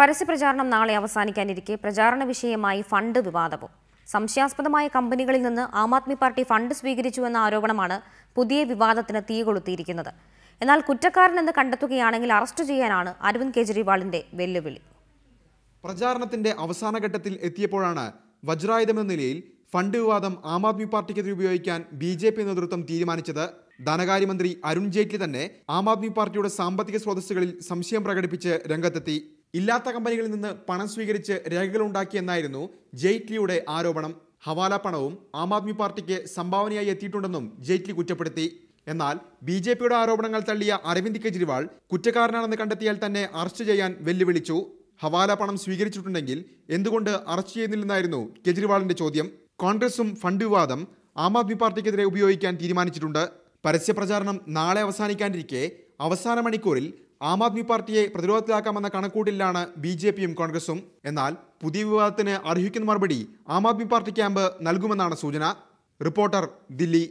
പരസ്യപ്രചാരണം നാളെ അവസാനിക്കാനിരിക്കെ പ്രചാരണ വിഷയമായി ഫണ്ട് വിവാദവും സംശയാസ്പദമായ കമ്പനികളിൽ നിന്ന് ആം ആദ്മി പാർട്ടി ഫണ്ട് സ്വീകരിച്ചുവെന്ന ആരോപണമാണ് പുതിയ വിവാദത്തിന് തീകൊളുത്തിയിരിക്കുന്നത് എന്നാൽ കുറ്റക്കാരനെന്ന് കണ്ടെത്തുകയാണെങ്കിൽ അറസ്റ്റ് ചെയ്യാനാണ് അരവിന്ദ് കെജ്രിവാളിന്റെ വെല്ലുവിളി പ്രചാരണത്തിന്റെ അവസാനഘട്ടത്തിൽ എത്തിയപ്പോഴാണ് വജ്രായുധമെന്ന നിലയിൽ ഫണ്ട് വിവാദം ആം ആദ്മി പാർട്ടിക്കെതിരെ ഉപയോഗിക്കാൻ ബി ജെ പി നേതൃത്വം തീരുമാനിച്ചത് ധനകാര്യമന്ത്രി അരുൺ ജെയ്റ്റ്ലി തന്നെ ആം ആദ്മി പാർട്ടിയുടെ സാമ്പത്തിക സ്രോതസ്സുകളിൽ സംശയം പ്രകടിപ്പിച്ച് രംഗത്തെത്തി ഇല്ലാത്ത കമ്പനികളിൽ നിന്ന് പണം സ്വീകരിച്ച് രേഖകൾ ഉണ്ടാക്കിയെന്നായിരുന്നു ജെയ്റ്റ്ലിയുടെ ആരോപണം ഹവാല പണവും ആം ആദ്മി പാർട്ടിക്ക് സംഭാവനയായി എത്തിയിട്ടുണ്ടെന്നും ജെയ്റ്റ്ലി കുറ്റപ്പെടുത്തി എന്നാൽ ബി ജെ പിയുടെ ആരോപണങ്ങൾ തള്ളിയ അരവിന്ദ് കെജ്രിവാൾ കുറ്റക്കാരനാണെന്ന് കണ്ടെത്തിയാൽ തന്നെ അറസ്റ്റ് ചെയ്യാൻ വെല്ലുവിളിച്ചു ഹവാല പണം സ്വീകരിച്ചിട്ടുണ്ടെങ്കിൽ എന്തുകൊണ്ട് അറസ്റ്റ് ചെയ്യുന്നില്ലെന്നായിരുന്നു കെജ്രിവാളിന്റെ ചോദ്യം കോൺഗ്രസും ഫണ്ട് വിവാദം ആം ആദ്മി പാർട്ടിക്കെതിരെ ഉപയോഗിക്കാൻ തീരുമാനിച്ചിട്ടുണ്ട് പരസ്യപ്രചാരണം നാളെ അവസാനിക്കാനിരിക്കെ അവസാന മണിക്കൂറിൽ ആം ആദ്മി പാർട്ടിയെ പ്രതിരോധത്തിലാക്കാമെന്ന കണക്കൂട്ടിലാണ് ബി ജെ പിയും കോൺഗ്രസും എന്നാൽ പുതിയ വിവാദത്തിന് അർഹിക്കുന്ന മറുപടി ആം ആദ്മി പാർട്ടി ക്യാമ്പ് നൽകുമെന്നാണ് സൂചന റിപ്പോർട്ടർ ദില്ലി